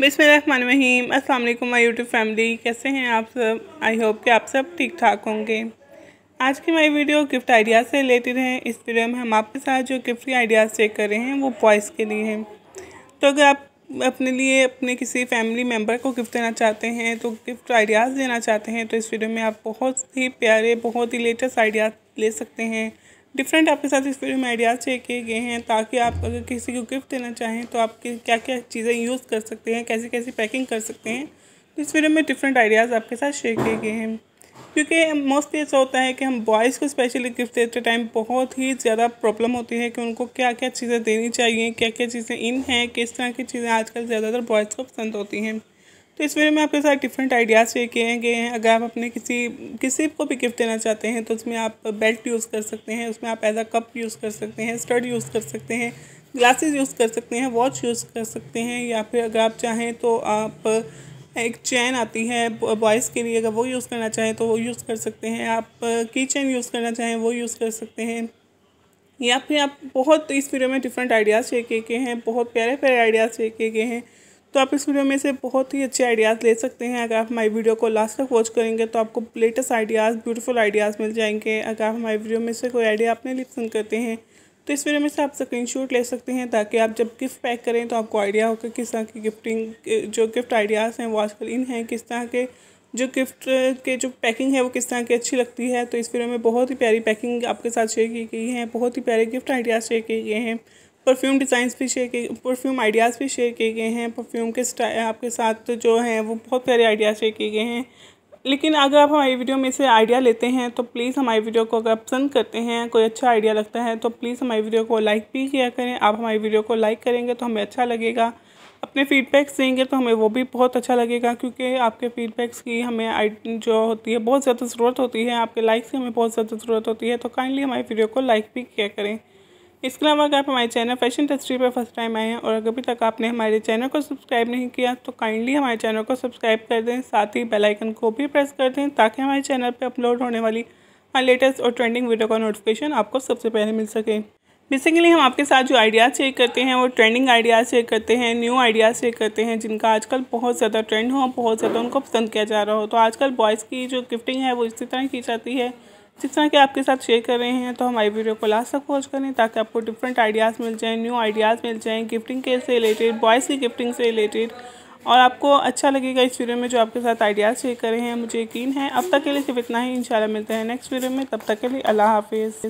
बिसमीम अल्लाम my YouTube family कैसे हैं आप सब आई होप कि आप सब ठीक ठाक होंगे आज की हमारी वीडियो गिफ्ट आइडियाज़ से रिलेटेड है इस वीडियो में हम आपके साथ जो गिफ्ट आइडियाज़ चेक कर रहे हैं वो बॉयज़ के लिए हैं तो अगर आप अपने लिए अपने किसी फैमिली मेम्बर को गिफ्ट देना चाहते हैं तो गिफ्ट आइडियाज़ देना चाहते हैं तो इस वीडियो में आप बहुत ही प्यारे बहुत ही लेटेस्ट आइडियाज़ ले सकते हैं डिफरेंट आपके साथ इस वीडियो में आइडियाज़ शेयर किए गए हैं ताकि आप अगर किसी को गिफ्ट देना चाहें तो आप क्या क्या चीज़ें यूज़ कर सकते हैं कैसी कैसी पैकिंग कर सकते हैं तो इस वीडियो में डिफरेंट आइडियाज़ आपके साथ शेयर किए गए हैं क्योंकि मोस्टली ऐसा होता है कि हम बॉयज़ को स्पेशली गिफ्ट देते टाइम बहुत ही ज़्यादा प्रॉब्लम होती है कि उनको क्या क्या चीज़ें देनी चाहिए क्या क्या चीज़ें इन हैं किस तरह की चीज़ें आजकल ज़्यादातर बॉयज़ को पसंद होती हैं तो इस वीडियो में आपके साथ डिफरेंट आइडियाज़ शेयर किए गए हैं अगर आप अपने किसी किसी को भी गिफ्ट देना चाहते हैं तो उसमें आप बेल्ट यूज़ कर सकते हैं उसमें आप एज अ कप यूज़ कर सकते हैं स्टड यूज़ कर सकते हैं ग्लासेस यूज़ कर सकते हैं वॉच यूज़ कर सकते हैं या फिर अगर आप चाहें तो आप एक चैन आती है बॉयज़ के लिए अगर वो यूज़ करना चाहें तो वो यूज़ कर सकते हैं आप की चैन यूज़ करना चाहें वो यूज़ कर सकते हैं या फिर आप बहुत इस वीडियो में डिफरेंट आइडियाज़ शेयर किए गए हैं बहुत प्यारे प्यारे आइडियाज़ शेयर किए गए हैं तो आप इस वीडियो में से बहुत ही अच्छे आइडियाज़ ले सकते हैं अगर आप हमारी वीडियो को लास्ट तक वॉच करेंगे तो आपको लेटेस्ट आइडियाज़ ब्यूटीफुल आइडियाज़ मिल जाएंगे अगर आप हमारी वीडियो में से कोई आइडिया अपने लिए पसंद करते हैं तो इस वीडियो में से आप स्क्रीन ले सकते हैं ताकि आप जब गिफ्ट पैक करें तो आपको आइडिया होगा किस तरह की गिफ्टिंग जो गिफ्ट आइडियाज़ हैं वो आजकल इन हैं किस तरह के जो गिफ्ट के जो पैकिंग है वो किस तरह की अच्छी लगती है तो इस वीडियो में बहुत ही प्यारी पैकिंग आपके साथ शेयर की गई है बहुत ही प्यारे गिफ्ट आइडियाज़ शेयर किए गए हैं परफ्यूम डिज़ाइंस भी शेयर किए परफ्यूम आइडियाज़ भी शेयर किए गए हैं परफ्यूम के स्टाइल आपके साथ जो हैं वो बहुत प्यारे आइडियाज़ शेयर किए गए हैं लेकिन अगर आप हमारी वीडियो में से आइडिया लेते हैं तो प्लीज़ हमारी वीडियो को अगर पसंद करते हैं कोई अच्छा आइडिया लगता है तो प्लीज़ हमारी वीडियो को लाइक भी किया करें आप हमारी वीडियो को लाइक करेंगे तो हमें अच्छा लगेगा अपने फीडबैक्स देंगे तो हमें वो भी बहुत अच्छा लगेगा क्योंकि आपके फीडबैक्स की हमें जो होती है बहुत ज़्यादा ज़रूरत होती है आपके लाइक से हमें बहुत ज़्यादा ज़रूरत होती है तो काइंडली हमारी वीडियो को लाइक भी किया करें इसके अलावा अगर आप हमारे चैनल फैशन इंडस्ट्री पर फर्स्ट टाइम आए हैं और अगर अभी तक आपने हमारे चैनल को सब्सक्राइब नहीं किया तो काइंडली हमारे चैनल को सब्सक्राइब कर दें साथ ही बेल आइकन को भी प्रेस कर दें ताकि हमारे चैनल पर अपलोड होने वाली हमारे लेटेस्ट और ट्रेंडिंग वीडियो का नोटिफिकेशन आपको सबसे पहले मिल सके बेसिकली हम आपके साथ जो आइडियाज़ शेयर करते हैं वो ट्रेंडिंग आइडियाज़ शेयर करते हैं न्यू आइडियाज़ शेयर करते हैं जिनका आजकल बहुत ज़्यादा ट्रेंड हो बहुत ज़्यादा उनको पसंद किया जा रहा हो तो आजकल बॉयज़ की जो गिफ्टिंग है वो इसी तरह की जाती है जितना कि आपके साथ शेयर कर रहे हैं तो हमारी वीडियो को लास्ट तक पहुँच करें ताकि आपको डिफरेंट आइडियाज़ मिल जाएँ न्यू आइडियाज़ मिल जाएँ गिफ्टिंग के से रिलेटेड बॉयज़ की गिफ्टिंग से रिलेटेड और आपको अच्छा लगेगा इस वीडियो में जो आपके साथ आइडियाज़ शेयर रहे हैं मुझे यकीन है अब तक के लिए सिर्फ इतना ही इंशाल्लाह मिलते हैं नेक्स्ट वीडियो में तब तक के लिए अल्लाह हाफिज़